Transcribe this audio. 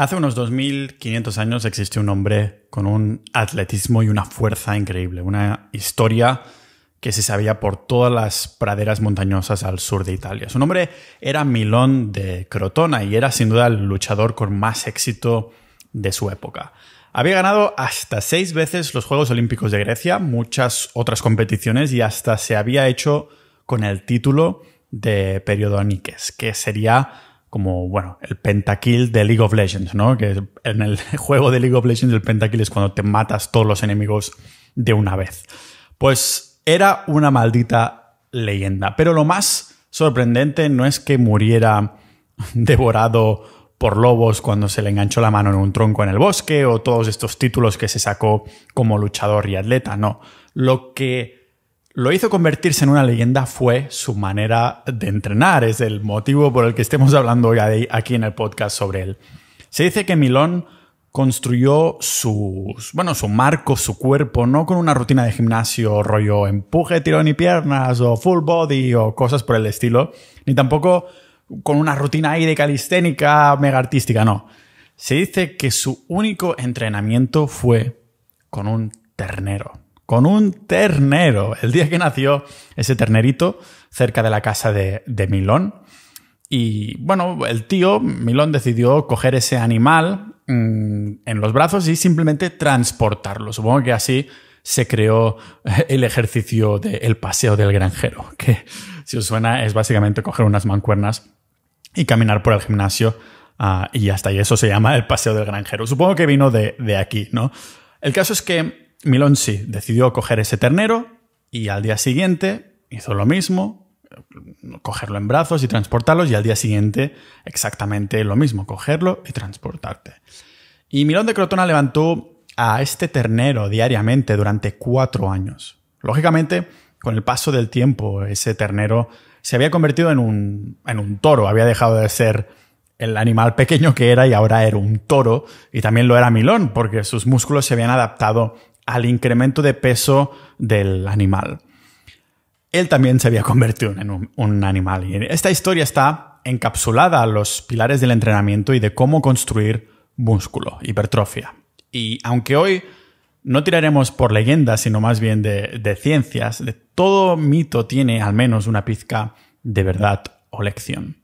Hace unos 2.500 años existió un hombre con un atletismo y una fuerza increíble, una historia que se sabía por todas las praderas montañosas al sur de Italia. Su nombre era Milón de Crotona y era sin duda el luchador con más éxito de su época. Había ganado hasta seis veces los Juegos Olímpicos de Grecia, muchas otras competiciones y hasta se había hecho con el título de Periodoniques, que sería como, bueno, el pentakill de League of Legends, ¿no? Que en el juego de League of Legends el pentakill es cuando te matas todos los enemigos de una vez. Pues era una maldita leyenda. Pero lo más sorprendente no es que muriera devorado por lobos cuando se le enganchó la mano en un tronco en el bosque o todos estos títulos que se sacó como luchador y atleta, no. Lo que lo hizo convertirse en una leyenda fue su manera de entrenar. Es el motivo por el que estemos hablando hoy aquí en el podcast sobre él. Se dice que Milón construyó su, bueno, su marco, su cuerpo, no con una rutina de gimnasio rollo empuje, tirón y piernas o full body o cosas por el estilo, ni tampoco con una rutina ahí de calisténica mega artística, no. Se dice que su único entrenamiento fue con un ternero con un ternero. El día que nació ese ternerito cerca de la casa de, Milón. Y bueno, el tío Milón decidió coger ese animal mm, en los brazos y simplemente transportarlo. Supongo que así se creó eh, el ejercicio del paseo del granjero, que si os suena es básicamente coger unas mancuernas y caminar por el gimnasio ah, y hasta ahí. Eso se llama el paseo del granjero. Supongo que vino de aquí, ¿no? El caso es que Milón sí, decidió coger ese ternero y al día siguiente hizo lo mismo, cogerlo en brazos y transportarlo, y al día siguiente exactamente lo mismo, cogerlo y transportarte. Y Milón de Crotona levantó a este ternero diariamente durante cuatro años. Lógicamente, con el paso del tiempo, ese ternero se había convertido en un, en un toro, había dejado de ser el animal pequeño que era y ahora era un toro, y también lo era Milón, porque sus músculos se habían adaptado al incremento de peso del animal. Él también se había convertido en un, animal. Y esta historia está encapsulada a los pilares del entrenamiento y de cómo construir músculo, hipertrofia. Y aunque hoy no tiraremos por leyendas, sino más bien de, de ciencias, de todo mito tiene al menos una pizca de verdad o lección.